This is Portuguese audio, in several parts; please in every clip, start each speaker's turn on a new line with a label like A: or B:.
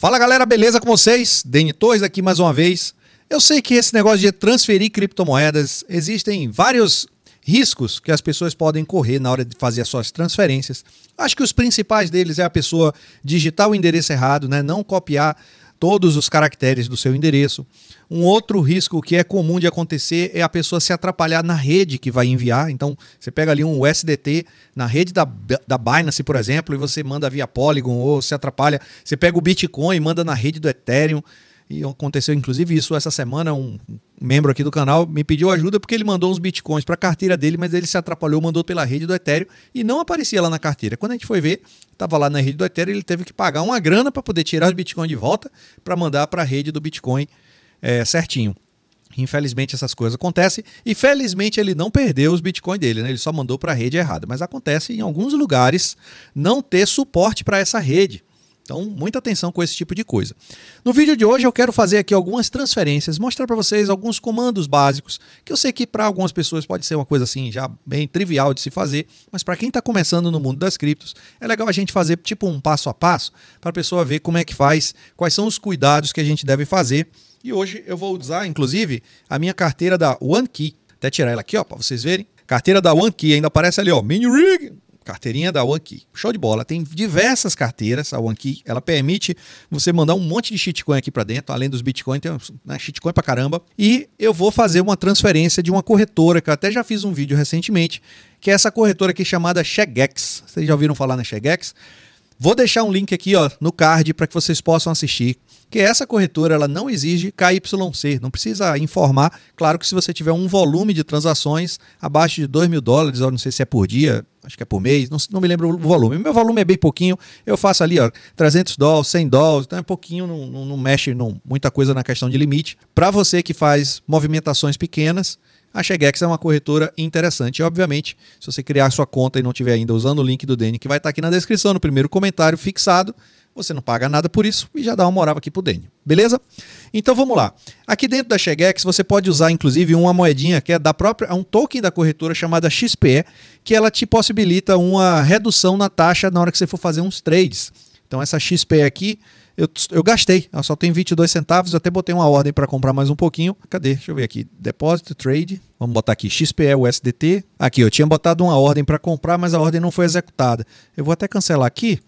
A: Fala galera, beleza com vocês? Deni Torres aqui mais uma vez. Eu sei que esse negócio de transferir criptomoedas, existem vários riscos que as pessoas podem correr na hora de fazer as suas transferências. Acho que os principais deles é a pessoa digitar o endereço errado, né? não copiar todos os caracteres do seu endereço. Um outro risco que é comum de acontecer é a pessoa se atrapalhar na rede que vai enviar. Então, você pega ali um USDT na rede da, da Binance, por exemplo, e você manda via Polygon ou se atrapalha. Você pega o Bitcoin e manda na rede do Ethereum. E aconteceu inclusive isso essa semana. Um membro aqui do canal me pediu ajuda porque ele mandou uns bitcoins para a carteira dele, mas ele se atrapalhou, mandou pela rede do Ethereum e não aparecia lá na carteira. Quando a gente foi ver, estava lá na rede do Ethereum, ele teve que pagar uma grana para poder tirar os bitcoins de volta para mandar para a rede do Bitcoin é, certinho. Infelizmente essas coisas acontecem e felizmente ele não perdeu os bitcoins dele, né? Ele só mandou para a rede errada, mas acontece em alguns lugares não ter suporte para essa rede. Então, muita atenção com esse tipo de coisa. No vídeo de hoje eu quero fazer aqui algumas transferências, mostrar para vocês alguns comandos básicos, que eu sei que para algumas pessoas pode ser uma coisa assim já bem trivial de se fazer, mas para quem está começando no mundo das criptos, é legal a gente fazer tipo um passo a passo para a pessoa ver como é que faz, quais são os cuidados que a gente deve fazer e hoje eu vou usar, inclusive, a minha carteira da OneKey. Até tirar ela aqui, ó, para vocês verem. Carteira da OneKey, ainda aparece ali, ó, Mini Rig, carteirinha da OneKey. Show de bola. Tem diversas carteiras, a OneKey. Ela permite você mandar um monte de shitcoin aqui para dentro, além dos bitcoins tem né, shitcoin pra caramba. E eu vou fazer uma transferência de uma corretora, que eu até já fiz um vídeo recentemente, que é essa corretora aqui chamada Chegex. Vocês já ouviram falar na Chegex? Vou deixar um link aqui ó, no card para que vocês possam assistir que essa corretora ela não exige KYC, não precisa informar. Claro que se você tiver um volume de transações abaixo de 2 mil dólares, ou não sei se é por dia, acho que é por mês, não, não me lembro o volume. Meu volume é bem pouquinho, eu faço ali ó, 300 dólares, 100 dólares, então é pouquinho, não, não, não mexe não, muita coisa na questão de limite. Para você que faz movimentações pequenas, a Chegex é uma corretora interessante. E, obviamente, se você criar sua conta e não tiver ainda usando o link do Dene, que vai estar aqui na descrição, no primeiro comentário fixado, você não paga nada por isso e já dá uma moral aqui pro Dene, beleza? Então vamos lá. Aqui dentro da Chegex você pode usar inclusive uma moedinha que é da própria, é um token da corretora chamada XPE, que ela te possibilita uma redução na taxa na hora que você for fazer uns trades. Então essa XPE aqui eu, eu gastei, eu só tem 22 centavos, eu até botei uma ordem para comprar mais um pouquinho. Cadê? Deixa eu ver aqui. Depósito, trade. Vamos botar aqui XPE USDT. Aqui, eu tinha botado uma ordem para comprar, mas a ordem não foi executada. Eu vou até cancelar aqui.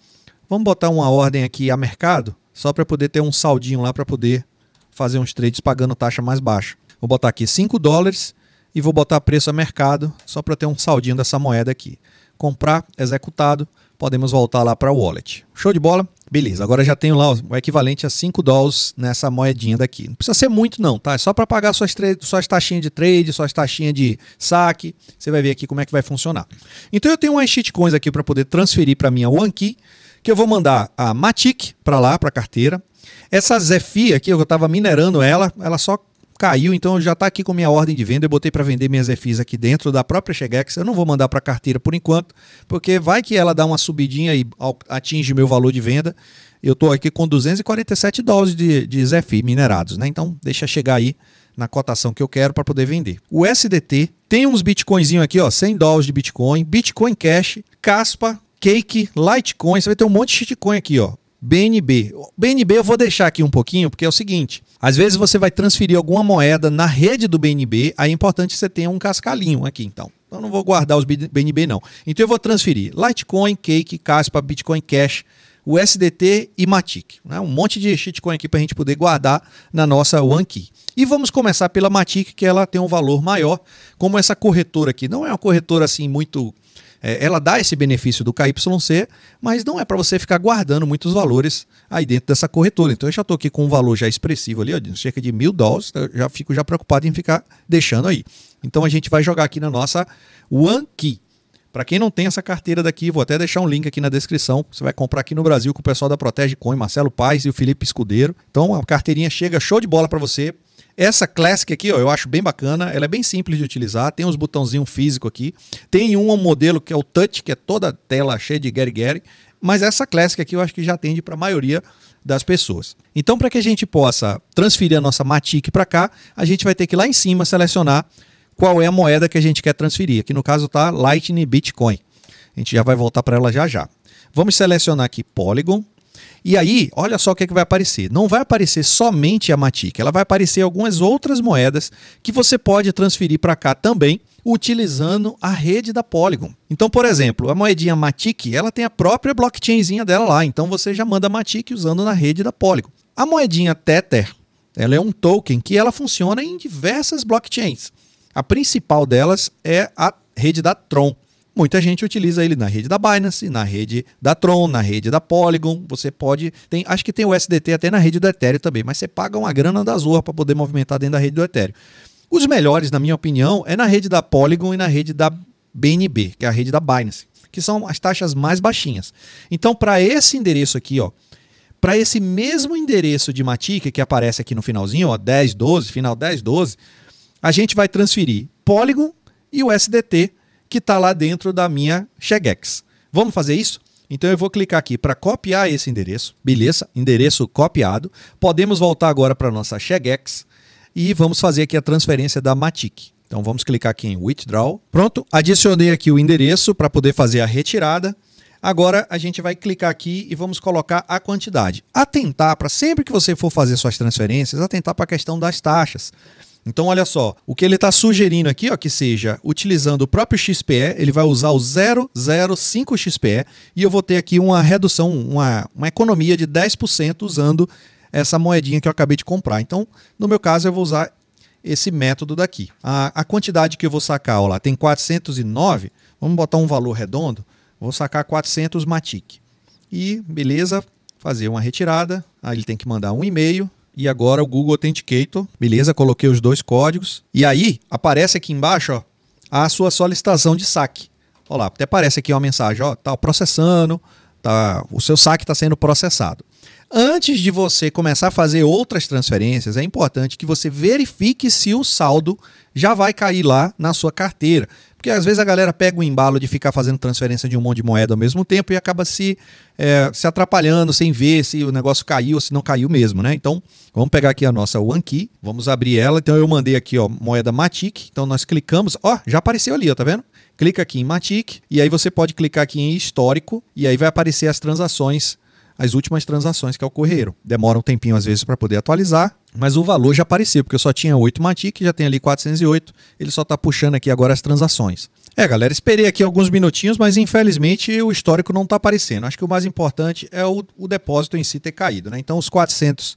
A: Vamos botar uma ordem aqui a mercado, só para poder ter um saldinho lá para poder fazer uns trades pagando taxa mais baixa. Vou botar aqui 5 dólares e vou botar preço a mercado, só para ter um saldinho dessa moeda aqui. Comprar, executado, podemos voltar lá para o wallet. Show de bola? Beleza, agora já tenho lá o equivalente a 5 dólares nessa moedinha daqui. Não precisa ser muito não, tá? É só para pagar suas, suas taxinhas de trade, suas taxinhas de saque. Você vai ver aqui como é que vai funcionar. Então eu tenho umas shitcoins aqui para poder transferir para minha OneKey, que eu vou mandar a Matic para lá, para a carteira. Essa Zephyr aqui, eu estava minerando ela, ela só caiu, então já está aqui com minha ordem de venda. Eu botei para vender minhas EFIs aqui dentro da própria Chegex. Eu não vou mandar para carteira por enquanto, porque vai que ela dá uma subidinha e atinge meu valor de venda. Eu estou aqui com 247 dólares de, de ZFI minerados, né? Então deixa chegar aí na cotação que eu quero para poder vender. O SDT tem uns bitcoinzinho aqui, ó, 100 dólares de Bitcoin, Bitcoin Cash, Caspa, Cake, Litecoin, você vai ter um monte de shitcoin aqui, ó. BNB. BNB eu vou deixar aqui um pouquinho, porque é o seguinte, às vezes você vai transferir alguma moeda na rede do BNB, aí é importante que você tenha um cascalhinho aqui, então. Eu não vou guardar os BNB, não. Então eu vou transferir Litecoin, Cake, Caspa, Bitcoin Cash, o SDT e Matic. Né? Um monte de shitcoin aqui para a gente poder guardar na nossa OneKey. E vamos começar pela Matic, que ela tem um valor maior. Como essa corretora aqui não é uma corretora assim muito é, ela dá esse benefício do KYC, mas não é para você ficar guardando muitos valores aí dentro dessa corretora. Então eu já estou aqui com um valor já expressivo ali, ó, de cerca de mil dólares, então já fico já preocupado em ficar deixando aí. Então a gente vai jogar aqui na nossa OneKey. Para quem não tem essa carteira daqui, vou até deixar um link aqui na descrição. Você vai comprar aqui no Brasil com o pessoal da Protege Coin, Marcelo Paes e o Felipe Escudeiro. Então a carteirinha chega show de bola para você, essa Classic aqui, ó, eu acho bem bacana, ela é bem simples de utilizar, tem uns botãozinhos físico aqui, tem um modelo que é o touch, que é toda a tela cheia de Gary Gary, mas essa Classic aqui eu acho que já atende para a maioria das pessoas. Então, para que a gente possa transferir a nossa Matic para cá, a gente vai ter que lá em cima selecionar qual é a moeda que a gente quer transferir. Aqui no caso tá Lightning Bitcoin. A gente já vai voltar para ela já já. Vamos selecionar aqui Polygon e aí, olha só o que, é que vai aparecer. Não vai aparecer somente a Matic, ela vai aparecer algumas outras moedas que você pode transferir para cá também utilizando a rede da Polygon. Então, por exemplo, a moedinha Matic, ela tem a própria blockchainzinha dela lá, então você já manda Matic usando na rede da Polygon. A moedinha Tether, ela é um token que ela funciona em diversas blockchains. A principal delas é a rede da Tron muita gente utiliza ele na rede da Binance, na rede da Tron, na rede da Polygon. Você pode. Tem, acho que tem o SDT até na rede do Ethereum também, mas você paga uma grana da Zorra para poder movimentar dentro da rede do Ethereum. Os melhores, na minha opinião, é na rede da Polygon e na rede da BNB, que é a rede da Binance, que são as taxas mais baixinhas. Então, para esse endereço aqui, ó, para esse mesmo endereço de Matic que aparece aqui no finalzinho, ó, 10, 12, final 10, 12, a gente vai transferir Polygon e o SDT que está lá dentro da minha Chegex. Vamos fazer isso? Então eu vou clicar aqui para copiar esse endereço. Beleza, endereço copiado. Podemos voltar agora para a nossa Chegex e vamos fazer aqui a transferência da Matic. Então vamos clicar aqui em Withdraw. Pronto, adicionei aqui o endereço para poder fazer a retirada. Agora a gente vai clicar aqui e vamos colocar a quantidade. Atentar para sempre que você for fazer suas transferências, atentar para a questão das taxas. Então, olha só, o que ele está sugerindo aqui, ó, que seja utilizando o próprio XPE, ele vai usar o 005 XPE e eu vou ter aqui uma redução, uma, uma economia de 10% usando essa moedinha que eu acabei de comprar. Então, no meu caso, eu vou usar esse método daqui. A, a quantidade que eu vou sacar, ó lá, tem 409, vamos botar um valor redondo, vou sacar 400 Matic. E, beleza, fazer uma retirada, aí ele tem que mandar um e-mail, e agora o Google Authenticator. Beleza, coloquei os dois códigos. E aí aparece aqui embaixo ó, a sua solicitação de saque. Olha lá, até aparece aqui uma mensagem, ó, tá processando, tá, o seu saque está sendo processado. Antes de você começar a fazer outras transferências, é importante que você verifique se o saldo já vai cair lá na sua carteira. Porque às vezes a galera pega o embalo de ficar fazendo transferência de um monte de moeda ao mesmo tempo e acaba se, é, se atrapalhando sem ver se o negócio caiu ou se não caiu mesmo, né? Então, vamos pegar aqui a nossa One Key, vamos abrir ela. Então, eu mandei aqui, ó, moeda Matic. Então, nós clicamos, ó, já apareceu ali, ó, tá vendo? Clica aqui em Matic e aí você pode clicar aqui em histórico e aí vai aparecer as transações as últimas transações que ocorreram. Demora um tempinho às vezes para poder atualizar, mas o valor já apareceu, porque eu só tinha 8 Matic, já tem ali 408, ele só está puxando aqui agora as transações. É, galera, esperei aqui alguns minutinhos, mas infelizmente o histórico não está aparecendo. Acho que o mais importante é o, o depósito em si ter caído, né? Então os 400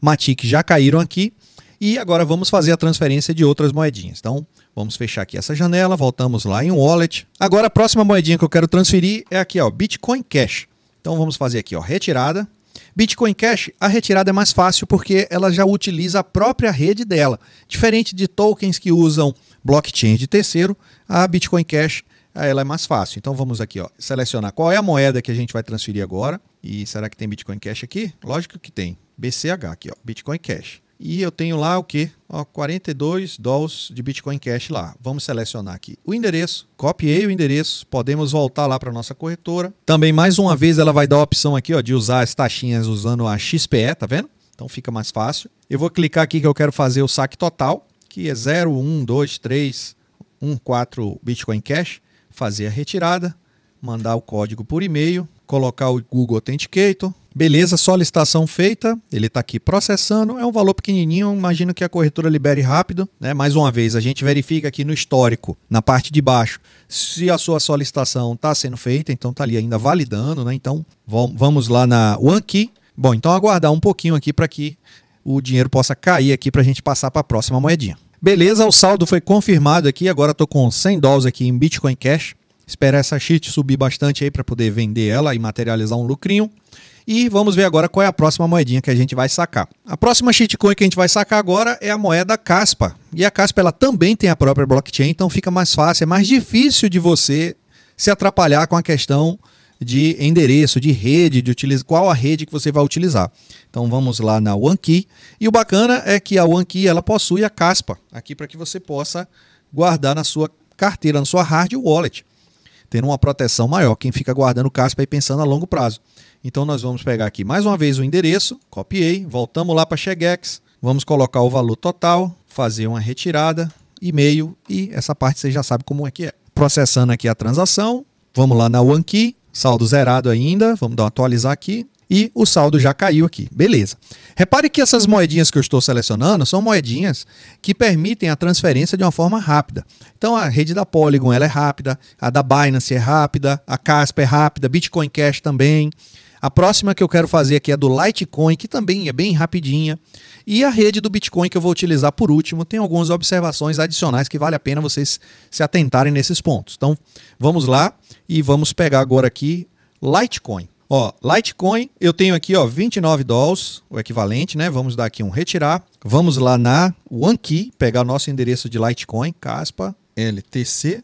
A: Matic já caíram aqui e agora vamos fazer a transferência de outras moedinhas. Então vamos fechar aqui essa janela, voltamos lá em Wallet. Agora a próxima moedinha que eu quero transferir é aqui, ó, Bitcoin Cash. Então vamos fazer aqui, ó, retirada. Bitcoin Cash, a retirada é mais fácil porque ela já utiliza a própria rede dela. Diferente de tokens que usam blockchain de terceiro, a Bitcoin Cash ela é mais fácil. Então vamos aqui, ó, selecionar qual é a moeda que a gente vai transferir agora. E será que tem Bitcoin Cash aqui? Lógico que tem. BCH aqui, ó, Bitcoin Cash. E eu tenho lá o quê? Ó, 42 dólares de Bitcoin Cash lá. Vamos selecionar aqui o endereço. Copiei o endereço. Podemos voltar lá para nossa corretora. Também, mais uma vez, ela vai dar a opção aqui ó, de usar as taxinhas usando a XPE, tá vendo? Então fica mais fácil. Eu vou clicar aqui que eu quero fazer o saque total, que é 0, 1, 2, 3, 1, 4 Bitcoin Cash. Fazer a retirada, mandar o código por e-mail, colocar o Google Authenticator, Beleza, só licitação feita, ele está aqui processando, é um valor pequenininho, imagino que a corretora libere rápido, né? Mais uma vez, a gente verifica aqui no histórico, na parte de baixo, se a sua solicitação está sendo feita, então está ali ainda validando, né? Então vamos lá na OneKey. Bom, então aguardar um pouquinho aqui para que o dinheiro possa cair aqui para a gente passar para a próxima moedinha. Beleza, o saldo foi confirmado aqui, agora estou com 100 dólares aqui em Bitcoin Cash. Espera essa cheat subir bastante aí para poder vender ela e materializar um lucrinho. E vamos ver agora qual é a próxima moedinha que a gente vai sacar. A próxima shitcoin que a gente vai sacar agora é a moeda Caspa. E a Caspa ela também tem a própria blockchain, então fica mais fácil, é mais difícil de você se atrapalhar com a questão de endereço, de rede, de utilizar qual a rede que você vai utilizar. Então vamos lá na OneKey. E o bacana é que a OneKey ela possui a caspa aqui para que você possa guardar na sua carteira, na sua hard wallet, tendo uma proteção maior. Quem fica guardando caspa e pensando a longo prazo. Então nós vamos pegar aqui mais uma vez o endereço, copiei, voltamos lá para Chegex, vamos colocar o valor total, fazer uma retirada, e-mail e essa parte você já sabe como é que é. Processando aqui a transação, vamos lá na OneKey, saldo zerado ainda, vamos dar um atualizar aqui e o saldo já caiu aqui. Beleza. Repare que essas moedinhas que eu estou selecionando são moedinhas que permitem a transferência de uma forma rápida. Então a rede da Polygon ela é rápida, a da Binance é rápida, a Casper é rápida, Bitcoin Cash também. A próxima que eu quero fazer aqui é do Litecoin, que também é bem rapidinha. E a rede do Bitcoin que eu vou utilizar por último, tem algumas observações adicionais que vale a pena vocês se atentarem nesses pontos. Então, vamos lá e vamos pegar agora aqui Litecoin. Ó, Litecoin, eu tenho aqui, ó, 29 dólares, o equivalente, né? Vamos dar aqui um retirar. Vamos lá na OneKey, pegar nosso endereço de Litecoin, caspa, LTC,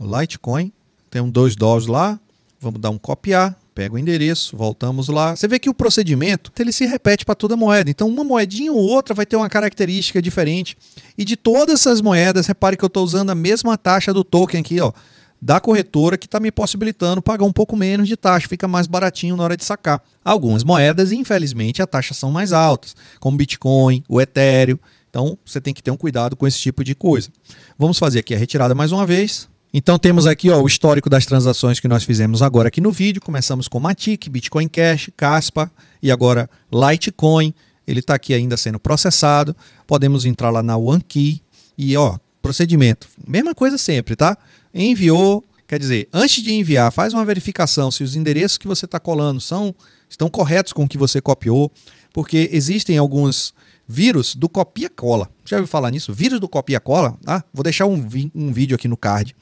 A: Litecoin. Tem um 2 dólares lá. Vamos dar um copiar pega o endereço, voltamos lá. Você vê que o procedimento ele se repete para toda moeda. Então, uma moedinha ou outra vai ter uma característica diferente. E de todas essas moedas, repare que eu estou usando a mesma taxa do token aqui, ó, da corretora, que está me possibilitando pagar um pouco menos de taxa, fica mais baratinho na hora de sacar. Algumas moedas, infelizmente, a taxa são mais altas, como Bitcoin, o Ethereum. Então, você tem que ter um cuidado com esse tipo de coisa. Vamos fazer aqui a retirada mais uma vez. Então temos aqui ó, o histórico das transações que nós fizemos agora aqui no vídeo. Começamos com Matic, Bitcoin Cash, Caspa e agora Litecoin. Ele está aqui ainda sendo processado. Podemos entrar lá na OneKey e ó, procedimento. Mesma coisa sempre, tá? Enviou, quer dizer, antes de enviar, faz uma verificação se os endereços que você está colando são estão corretos com o que você copiou, porque existem alguns vírus do copia-cola. Já ouviu falar nisso? Vírus do copia-cola? Ah, vou deixar um, um vídeo aqui no card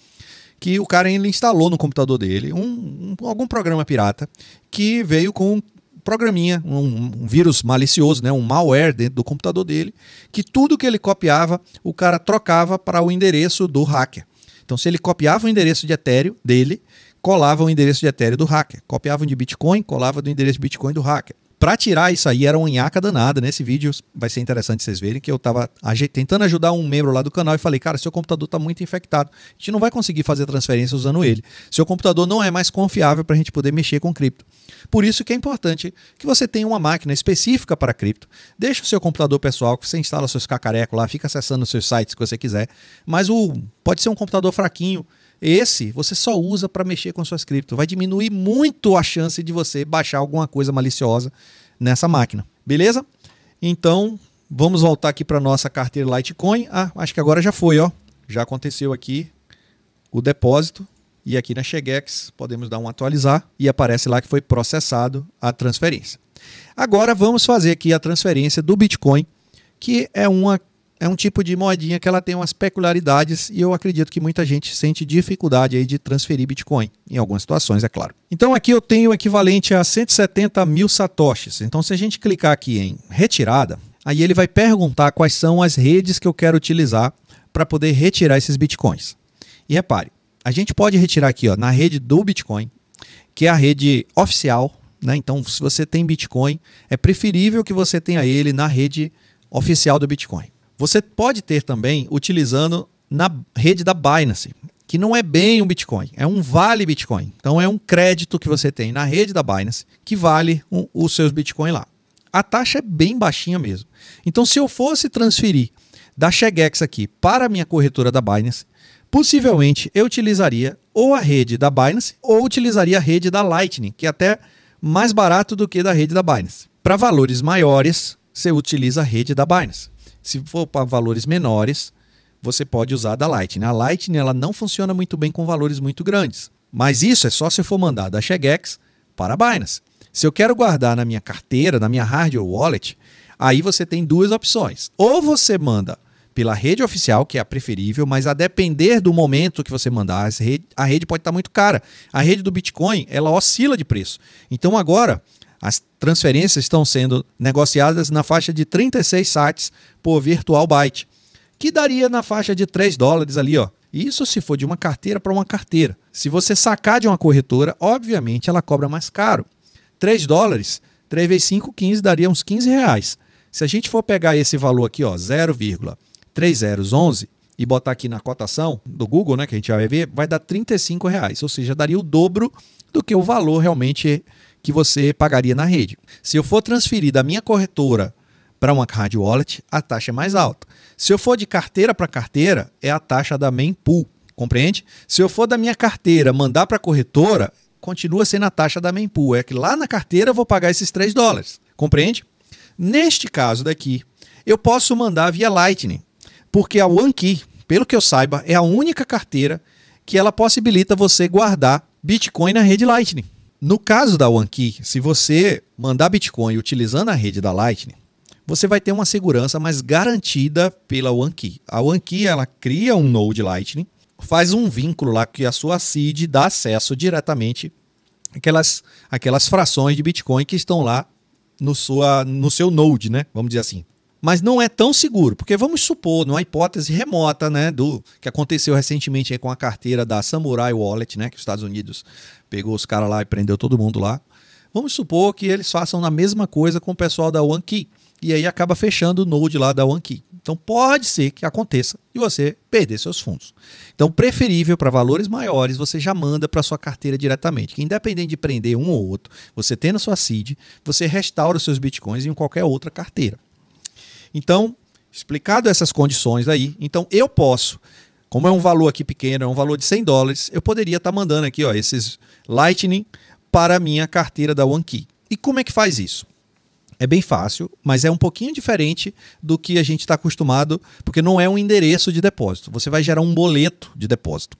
A: que o cara ele instalou no computador dele um, um algum programa pirata que veio com um programinha, um, um, vírus malicioso, né, um malware dentro do computador dele, que tudo que ele copiava, o cara trocava para o endereço do hacker. Então, se ele copiava o endereço de Ethereum dele, colava o endereço de Ethereum do hacker. Copiava de Bitcoin, colava do endereço de Bitcoin do hacker. Para tirar isso aí, era um nhaca danada. Nesse né? vídeo vai ser interessante vocês verem que eu tava tentando ajudar um membro lá do canal e falei, cara, seu computador tá muito infectado. A gente não vai conseguir fazer transferência usando ele. Seu computador não é mais confiável para a gente poder mexer com cripto. Por isso que é importante que você tenha uma máquina específica para cripto. Deixa o seu computador pessoal, que você instala seus cacarecos lá, fica acessando os seus sites que você quiser. Mas o pode ser um computador fraquinho, esse você só usa para mexer com suas cripto. Vai diminuir muito a chance de você baixar alguma coisa maliciosa nessa máquina. Beleza? Então, vamos voltar aqui para nossa carteira Litecoin. Ah, acho que agora já foi, ó. Já aconteceu aqui o depósito e aqui na Chegex podemos dar um atualizar e aparece lá que foi processado a transferência. Agora vamos fazer aqui a transferência do Bitcoin, que é uma é um tipo de moedinha que ela tem umas peculiaridades e eu acredito que muita gente sente dificuldade aí de transferir Bitcoin, em algumas situações, é claro. Então aqui eu tenho o equivalente a 170 mil satoshis. Então se a gente clicar aqui em retirada, aí ele vai perguntar quais são as redes que eu quero utilizar para poder retirar esses Bitcoins. E repare, a gente pode retirar aqui ó, na rede do Bitcoin, que é a rede oficial, né? Então, se você tem Bitcoin, é preferível que você tenha ele na rede oficial do Bitcoin. Você pode ter também utilizando na rede da Binance, que não é bem um Bitcoin, é um vale Bitcoin. Então é um crédito que você tem na rede da Binance que vale um, os seus Bitcoin lá. A taxa é bem baixinha mesmo. Então se eu fosse transferir da Chegex aqui para a minha corretora da Binance, possivelmente eu utilizaria ou a rede da Binance ou utilizaria a rede da Lightning, que é até mais barato do que da rede da Binance. Para valores maiores, você utiliza a rede da Binance. Se for para valores menores, você pode usar da Lightning. A Lightning ela não funciona muito bem com valores muito grandes. Mas isso é só se eu for mandar da Chegex para a Binance. Se eu quero guardar na minha carteira, na minha hardware wallet, aí você tem duas opções. Ou você manda pela rede oficial, que é a preferível, mas a depender do momento que você mandar, a rede, a rede pode estar tá muito cara. A rede do Bitcoin, ela oscila de preço. Então agora, as transferências estão sendo negociadas na faixa de 36 sites por virtual byte, que daria na faixa de 3 dólares ali, ó. Isso se for de uma carteira para uma carteira. Se você sacar de uma corretora, obviamente ela cobra mais caro. 3 dólares, 3 vezes 5, 15, daria uns 15 reais. Se a gente for pegar esse valor aqui, ó, 0,3011 e botar aqui na cotação do Google, né, que a gente vai ver, vai dar 35 reais, ou seja, daria o dobro do que o valor realmente que você pagaria na rede. Se eu for transferir da minha corretora para uma hard wallet, a taxa é mais alta. Se eu for de carteira para carteira, é a taxa da main pool, compreende? Se eu for da minha carteira mandar para a corretora, continua sendo a taxa da main pool. É que lá na carteira eu vou pagar esses 3 dólares, compreende? Neste caso daqui, eu posso mandar via Lightning, porque a OneKey, pelo que eu saiba, é a única carteira que ela possibilita você guardar Bitcoin na rede Lightning. No caso da OneKey, se você mandar Bitcoin utilizando a rede da Lightning, você vai ter uma segurança mais garantida pela OneKey. A OneKey ela cria um node Lightning, faz um vínculo lá que a sua seed dá acesso diretamente aquelas aquelas frações de Bitcoin que estão lá no sua no seu node, né? Vamos dizer assim mas não é tão seguro, porque vamos supor, numa hipótese remota, né, do que aconteceu recentemente com a carteira da Samurai Wallet, né, que os Estados Unidos pegou os caras lá e prendeu todo mundo lá. Vamos supor que eles façam a mesma coisa com o pessoal da OneKey, e aí acaba fechando o node lá da OneKey. Então pode ser que aconteça e você perder seus fundos. Então preferível para valores maiores, você já manda para sua carteira diretamente, que independente de prender um ou outro, você tendo sua seed, você restaura os seus bitcoins em qualquer outra carteira. Então, explicado essas condições aí, então eu posso, como é um valor aqui pequeno, é um valor de 100 dólares, eu poderia estar tá mandando aqui ó, esses Lightning para a minha carteira da OneKey. E como é que faz isso? É bem fácil, mas é um pouquinho diferente do que a gente está acostumado, porque não é um endereço de depósito. Você vai gerar um boleto de depósito.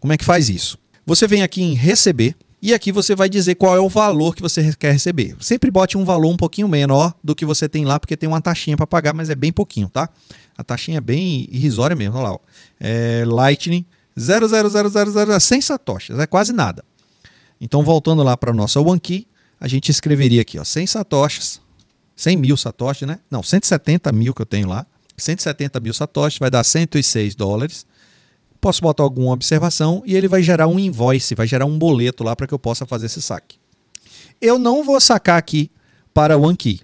A: Como é que faz isso? Você vem aqui em receber, e aqui você vai dizer qual é o valor que você quer receber. Sempre bote um valor um pouquinho menor do que você tem lá, porque tem uma taxinha para pagar, mas é bem pouquinho, tá? A taxinha é bem irrisória mesmo. Olha lá, ó. É, Lightning 0,00000, sem satoshis, é quase nada. Então, voltando lá para a nossa OneKey, a gente escreveria aqui, ó, 100 satoshis, 100 mil satoshis, né? Não, 170 mil que eu tenho lá. 170 mil satoshis vai dar 106 dólares posso botar alguma observação e ele vai gerar um invoice, vai gerar um boleto lá para que eu possa fazer esse saque. Eu não vou sacar aqui para o OneKey,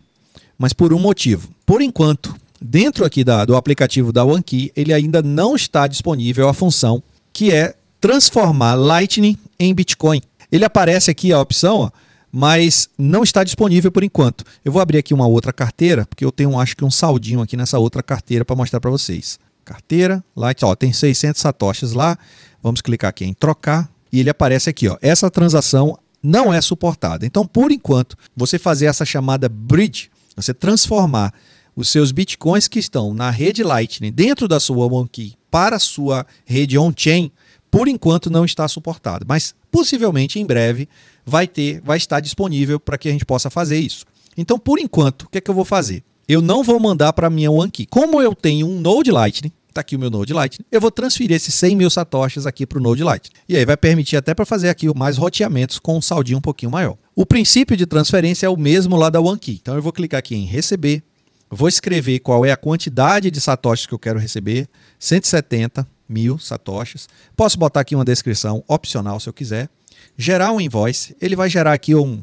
A: mas por um motivo. Por enquanto, dentro aqui da, do aplicativo da OneKey, ele ainda não está disponível a função que é transformar Lightning em Bitcoin. Ele aparece aqui a opção, ó, mas não está disponível por enquanto. Eu vou abrir aqui uma outra carteira, porque eu tenho acho que um saldinho aqui nessa outra carteira para mostrar para vocês carteira, Light, ó, tem 600 satoshis lá, vamos clicar aqui em trocar e ele aparece aqui, ó, essa transação não é suportada. Então, por enquanto, você fazer essa chamada bridge, você transformar os seus bitcoins que estão na rede Lightning dentro da sua OneKey para a sua rede on-chain, por enquanto não está suportado, mas possivelmente em breve vai ter, vai estar disponível para que a gente possa fazer isso. Então, por enquanto, o que é que eu vou fazer? eu não vou mandar para minha One Key. Como eu tenho um Node Lightning, está aqui o meu Node Lightning, eu vou transferir esses 100 mil satoshis aqui para o Node Lightning. E aí vai permitir até para fazer aqui mais roteamentos com um saldinho um pouquinho maior. O princípio de transferência é o mesmo lá da OneKey. Então eu vou clicar aqui em receber, vou escrever qual é a quantidade de satoshis que eu quero receber, 170 mil satoshis. Posso botar aqui uma descrição opcional se eu quiser. Gerar um invoice, ele vai gerar aqui um,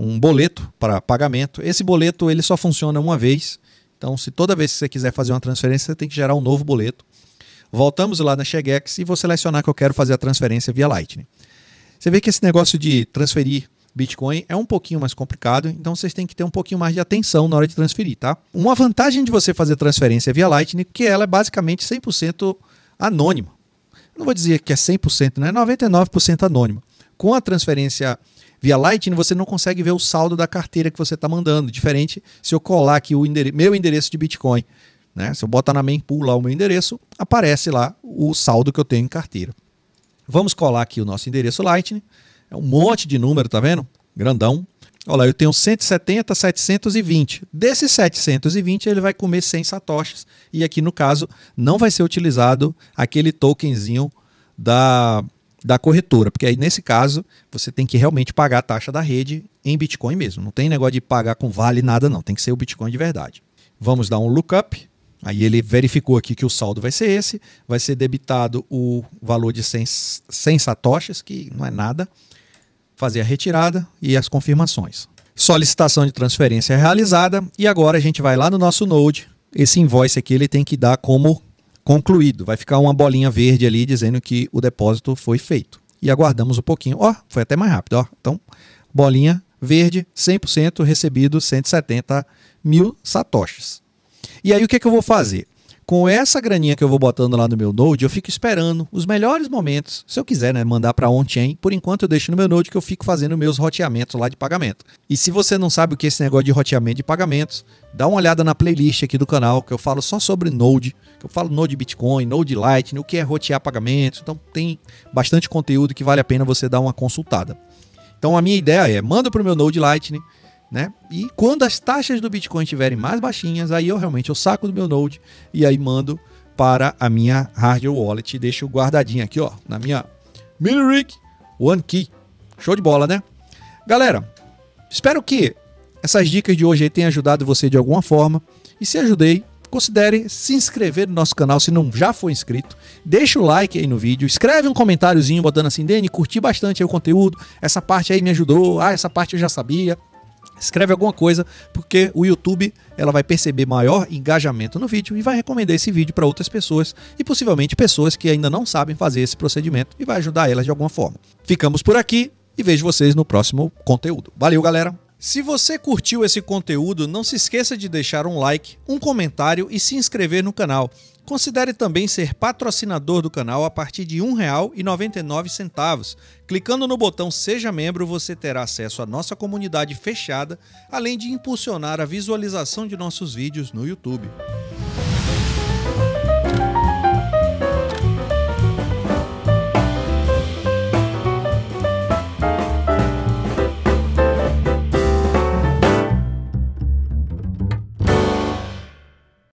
A: um boleto para pagamento. Esse boleto ele só funciona uma vez. Então, se toda vez que você quiser fazer uma transferência, você tem que gerar um novo boleto. Voltamos lá na Chegex e vou selecionar que eu quero fazer a transferência via Lightning. Você vê que esse negócio de transferir Bitcoin é um pouquinho mais complicado, então vocês têm que ter um pouquinho mais de atenção na hora de transferir, tá? Uma vantagem de você fazer transferência via Lightning é que ela é basicamente 100% anônima. não vou dizer que é 100%, né? 99% é anônima. Com a transferência Via Lightning, você não consegue ver o saldo da carteira que você está mandando. Diferente se eu colar aqui o endere meu endereço de Bitcoin. Né? Se eu botar na mempool lá o meu endereço, aparece lá o saldo que eu tenho em carteira. Vamos colar aqui o nosso endereço Lightning. É um monte de número, tá vendo? Grandão. Olha lá, eu tenho 170, 720. Desses 720, ele vai comer 100 satoshis. E aqui, no caso, não vai ser utilizado aquele tokenzinho da da corretora, porque aí nesse caso você tem que realmente pagar a taxa da rede em Bitcoin mesmo. Não tem negócio de pagar com vale nada não, tem que ser o Bitcoin de verdade. Vamos dar um lookup. Aí ele verificou aqui que o saldo vai ser esse, vai ser debitado o valor de 100, 100 satoshis, que não é nada, fazer a retirada e as confirmações. Solicitação de transferência realizada e agora a gente vai lá no nosso Node. Esse invoice aqui ele tem que dar como concluído. Vai ficar uma bolinha verde ali dizendo que o depósito foi feito. E aguardamos um pouquinho. Ó, oh, foi até mais rápido. Ó. Oh. Então, bolinha verde, 100% recebido, 170 mil satoshis. E aí o que, é que eu vou fazer? com essa graninha que eu vou botando lá no meu Node, eu fico esperando os melhores momentos. Se eu quiser, né, mandar para on-chain, por enquanto eu deixo no meu Node que eu fico fazendo meus roteamentos lá de pagamento. E se você não sabe o que é esse negócio de roteamento de pagamentos, dá uma olhada na playlist aqui do canal que eu falo só sobre Node, que eu falo Node Bitcoin, Node Lightning, o que é rotear pagamentos. Então tem bastante conteúdo que vale a pena você dar uma consultada. Então a minha ideia é, manda para o meu Node Lightning, né? E quando as taxas do Bitcoin estiverem mais baixinhas, aí eu realmente eu saco do meu Node e aí mando para a minha hardware wallet e deixo guardadinho aqui, ó, na minha Millerick One Key. Show de bola, né? Galera, espero que essas dicas de hoje tenham ajudado você de alguma forma. E se ajudei, considere se inscrever no nosso canal se não já foi inscrito. Deixa o like aí no vídeo, escreve um comentáriozinho botando assim, Dani, curti bastante o conteúdo, essa parte aí me ajudou, ah, essa parte eu já sabia escreve alguma coisa, porque o YouTube ela vai perceber maior engajamento no vídeo e vai recomendar esse vídeo para outras pessoas e possivelmente pessoas que ainda não sabem fazer esse procedimento e vai ajudar elas de alguma forma. Ficamos por aqui e vejo vocês no próximo conteúdo. Valeu, galera! Se você curtiu esse conteúdo, não se esqueça de deixar um like, um comentário e se inscrever no canal. Considere também ser patrocinador do canal a partir de R$ 1,99. Clicando no botão Seja Membro, você terá acesso à nossa comunidade fechada, além de impulsionar a visualização de nossos vídeos no YouTube.